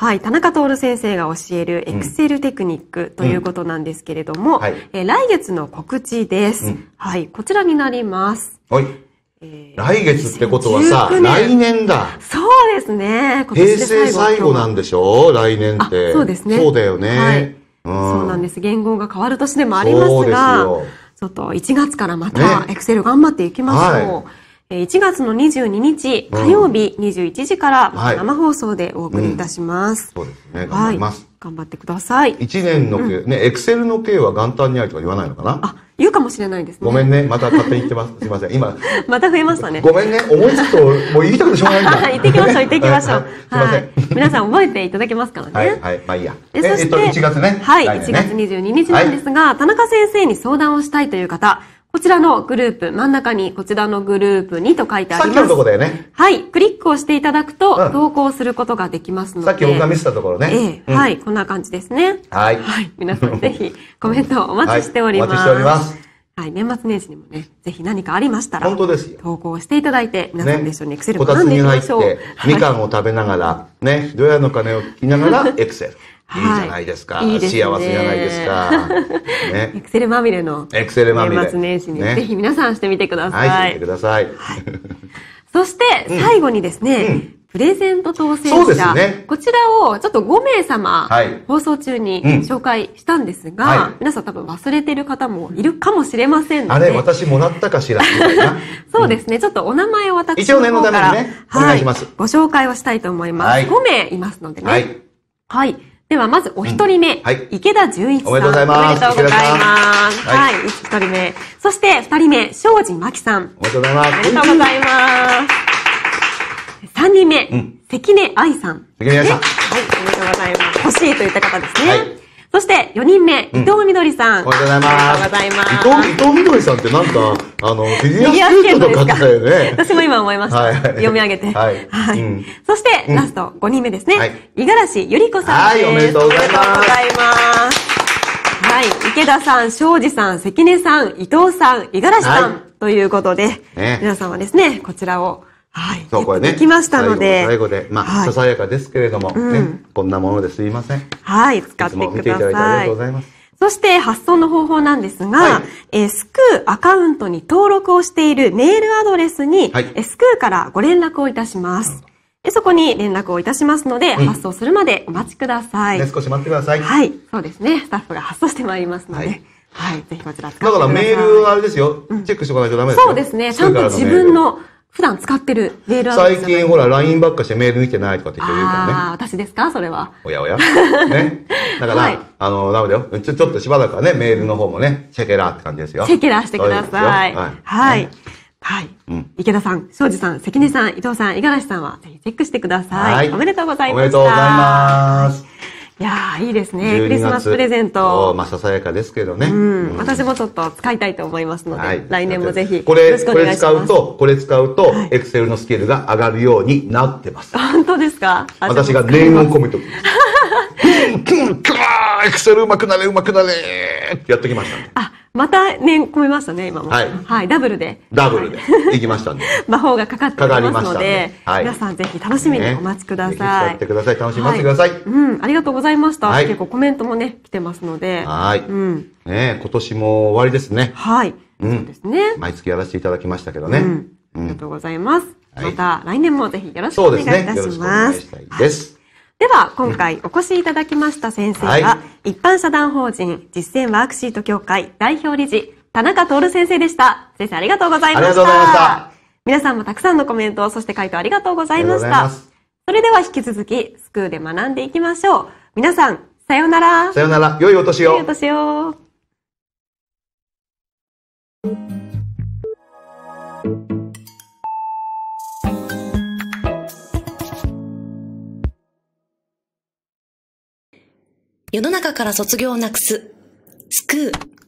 はい、田中徹先生が教えるエクセルテクニックということなんですけれども、うんはい、え来月の告知です、うん、はい、こちらになります。はい。えー、来月ってことはさ、来年だ。そうですね。今年平成最後なんでしょ来年って。そうですね。そうだよね。はい、うん、そうなんです。言語が変わる年でもありますが、ちょっと1月からまたエクセル頑張っていきましょう。ねはい1月の22日火曜日21時から生放送でお送りいたします。うんうん、そうですね。頑張ります。はい、頑張ってください。1年の計、うん、ね、エクセルの計は元旦にあるとか言わないのかなあ、言うかもしれないですね。ごめんね。また勝手に言ってます。すいません。今。また増えましたね。ごめんね。思いつくと、もう言いたくてしょうがないんだ。行 ってきましょう、行ってきましょう。はい。皆さん覚えていただけますからね。はい、はい、まあいいや。え、そして、えっと、1月ね。はい、ね、1月22日なんですが、はい、田中先生に相談をしたいという方、こちらのグループ、真ん中にこちらのグループにと書いてあります。さっきのとこだよね。はい。クリックをしていただくと、うん、投稿することができますので。さっき僕が見せたところね。ええ、うん、はい。こんな感じですね。はい。はい。皆さんぜひコメントをお待ちしております。はい、お待ちしております。はい。年末年始にもね、ぜひ何かありましたら。本当ですよ。投稿していただいて、皆さんで一緒にエクセルを学んでいきましょう。ね、つに入って、みかんを食べながら、ね、ドやの鐘を聞きながらエクセル。いいじゃないですか。幸せじゃないですか。ね、エクセルまみれの。エクセルまみれ。年末年始に、ぜひ皆さんしてみてください。はい、してみてください。そして、最後にですね、プレゼント当選者、ね、こちらをちょっと5名様、はい、放送中に紹介したんですが、皆さん多分忘れてる方もいるかもしれませんので。あれ、私もらったかしら そうですね、ちょっとお名前を私一応念のためにね、はい、お願いします。ご紹介をしたいと思います。はい、5名いますのでね。はい。はいではまずお一人目、うんはい、池田純一さん。おめでとうございます。おめでとうございます。はい、一、はい、人目。そして二人目、庄司真紀さん。おめでとうございます。おめでとうございます。三人目、うん、関根愛さん。関根愛さん。はい、おめでとうございます。欲しいといった方ですね。はいそして4人目、伊藤みどりさん。おはようございます。うございます。伊藤、みどりさんってなんか、あの、フィギュアスケートの方だよね。私も今思いました。読み上げて。はい。そして、ラスト5人目ですね。五十嵐ゆり子さんです。はい、おめでとうございます。おめでとうございます。はい。池田さん、庄司さん、関根さん、伊藤さん、五十嵐さんということで、皆さんはですね、こちらをはい。そう、これね。きましたので。最後で。まあ、はい、ささやかですけれども、うん、ね。こんなものですいません。はい。使ってください。い見ていただいてありがとうございます。そして発送の方法なんですが、はい、えー、スクーアカウントに登録をしているメールアドレスに、はい、えスクーからご連絡をいたします。そこに連絡をいたしますので、うん、発送するまでお待ちください、ね、少し待ってください。はい。そうですね。スタッフが発送してまいりますので。はいはい、ぜひこちらだからメールはあれですよ、チェックしておかないとダメですよ。そうですね、ちゃんと自分の普段使ってるメールアドレス。最近ほら、LINE ばっかしてメール見てないとかって人いるからね。ああ、私ですかそれは。おやおや。ね。だから、はい、あの、ダメだよ。ちょちょっとしばらくはね、メールの方もね、チェケラーって感じですよ。チェケラーしてください。はい。はい。はい、うん。池田さん、庄司さん、関根さん、伊藤さん、五十嵐さんは、ぜひチェックしてください。はい、おめでとうございます。おめでとうございます。いやいいですね。クリスマスプレゼント。まあ、ささやかですけどね、うん。私もちょっと使いたいと思いますので、はい、来年もぜひ。これ、これ使うと、これ使うと、エクセルのスキルが上がるようになってます。本当ですか私が念を込めておきます。エクセルうまくなれ、うまくなれってやってきました、ね。あまたね、込めましたね、今も。はい。はい、ダブルで。ダブルで。行きましたね。魔法がかかってかりますので、はい、皆さんぜひ楽しみにお待ちください。ね、ってください。楽しみに待ってくださいうん、ありがとうございました。はい、結構コメントもね、来てますので。はい。うん。ね今年も終わりですね。はい。うん、そうですね。毎月やらせていただきましたけどね。うん。ありがとうございます。また来年もぜひよろしくお願いいたします。そうですね。よろしくお願いしたいです。では今回お越しいただきました先生は、はい、一般社団法人実践ワークシート協会代表理事田中徹先生でした先生ありがとうございましたありがとうございました皆さんもたくさんのコメントそして回答ありがとうございましたそれでは引き続きスクールで学んでいきましょう皆さんさようならさようなら良いお年を良いお年を世の中から卒業をなくす。救う。